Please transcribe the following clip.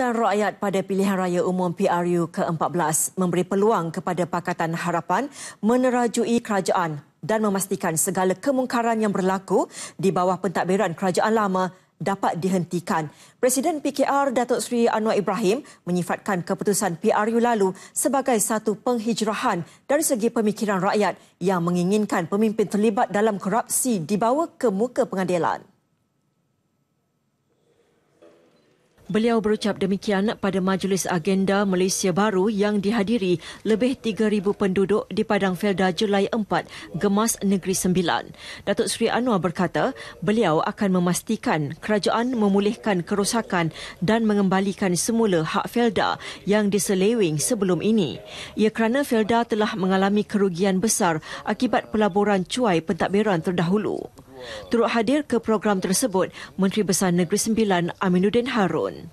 Daftar rakyat pada pilihan raya umum PRU ke-14 memberi peluang kepada Pakatan Harapan menerajui kerajaan dan memastikan segala kemungkaran yang berlaku di bawah pentadbiran kerajaan lama dapat dihentikan. Presiden PKR Datuk Seri Anwar Ibrahim menyifatkan keputusan PRU lalu sebagai satu penghijrahan dari segi pemikiran rakyat yang menginginkan pemimpin terlibat dalam korupsi dibawa ke muka pengadilan. Beliau berucap demikian pada majlis agenda Malaysia Baru yang dihadiri lebih 3,000 penduduk di Padang Felda Julai 4, Gemas Negeri Sembilan. Datuk Seri Anwar berkata, beliau akan memastikan kerajaan memulihkan kerosakan dan mengembalikan semula hak Felda yang diselewing sebelum ini. Ia kerana Felda telah mengalami kerugian besar akibat pelaburan cuai pentadbiran terdahulu. Turut hadir ke program tersebut Menteri Besar Negeri Sembilan Aminuddin Harun.